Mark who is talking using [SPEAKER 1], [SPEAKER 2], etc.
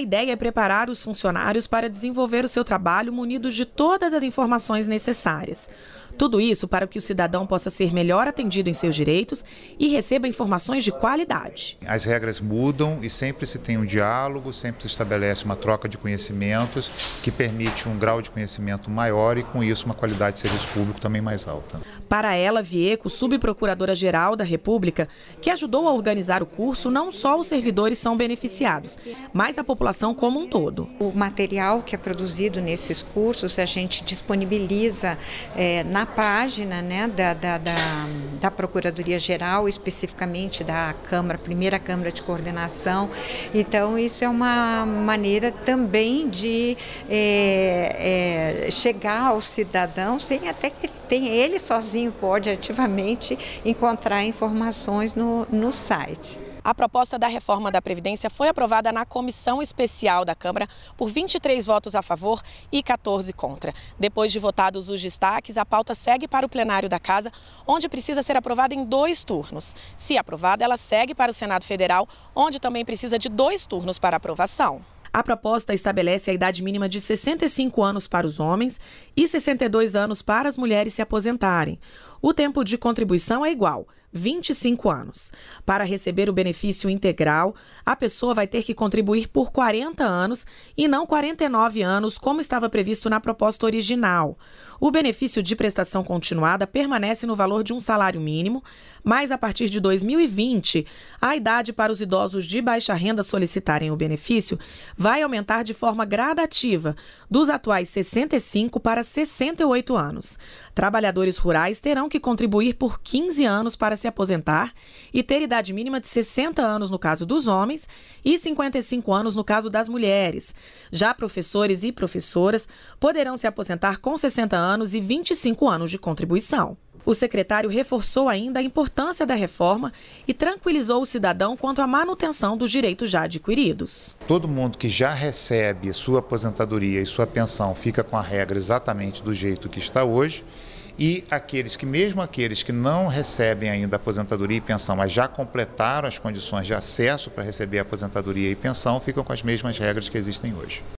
[SPEAKER 1] A ideia é preparar os funcionários para desenvolver o seu trabalho munidos de todas as informações necessárias. Tudo isso para que o cidadão possa ser melhor atendido em seus direitos e receba informações de qualidade.
[SPEAKER 2] As regras mudam e sempre se tem um diálogo, sempre se estabelece uma troca de conhecimentos que permite um grau de conhecimento maior e, com isso, uma qualidade de serviço público também mais alta.
[SPEAKER 1] Para ela, Vieco, subprocuradora-geral da República, que ajudou a organizar o curso, não só os servidores são beneficiados,
[SPEAKER 3] mas a população como um todo. O material que é produzido nesses cursos a gente disponibiliza é, na página né, da, da, da da Procuradoria-Geral, especificamente da Câmara, primeira Câmara de Coordenação. Então, isso é uma maneira também de é, é, chegar ao cidadão sem até que ele tenha, ele sozinho pode ativamente encontrar informações no, no site.
[SPEAKER 1] A proposta da reforma da Previdência foi aprovada na Comissão Especial da Câmara por 23 votos a favor e 14 contra. Depois de votados os destaques, a pauta segue para o plenário da Casa, onde precisa ser aprovada em dois turnos. Se aprovada, ela segue para o Senado Federal, onde também precisa de dois turnos para aprovação. A proposta estabelece a idade mínima de 65 anos para os homens e 62 anos para as mulheres se aposentarem. O tempo de contribuição é igual, 25 anos. Para receber o benefício integral, a pessoa vai ter que contribuir por 40 anos e não 49 anos, como estava previsto na proposta original. O benefício de prestação continuada permanece no valor de um salário mínimo, mas a partir de 2020, a idade para os idosos de baixa renda solicitarem o benefício vai aumentar de forma gradativa, dos atuais 65 para 68 anos. Trabalhadores rurais terão que contribuir por 15 anos para se aposentar e ter idade mínima de 60 anos no caso dos homens e 55 anos no caso das mulheres. Já professores e professoras poderão se aposentar com 60 anos e 25 anos de contribuição. O secretário reforçou ainda a importância da reforma e tranquilizou o cidadão quanto à manutenção dos direitos já adquiridos.
[SPEAKER 2] Todo mundo que já recebe sua aposentadoria e sua pensão fica com a regra exatamente do jeito que está hoje e aqueles que, mesmo aqueles que não recebem ainda aposentadoria e pensão, mas já completaram as condições de acesso para receber aposentadoria e pensão, ficam com as mesmas regras que existem hoje.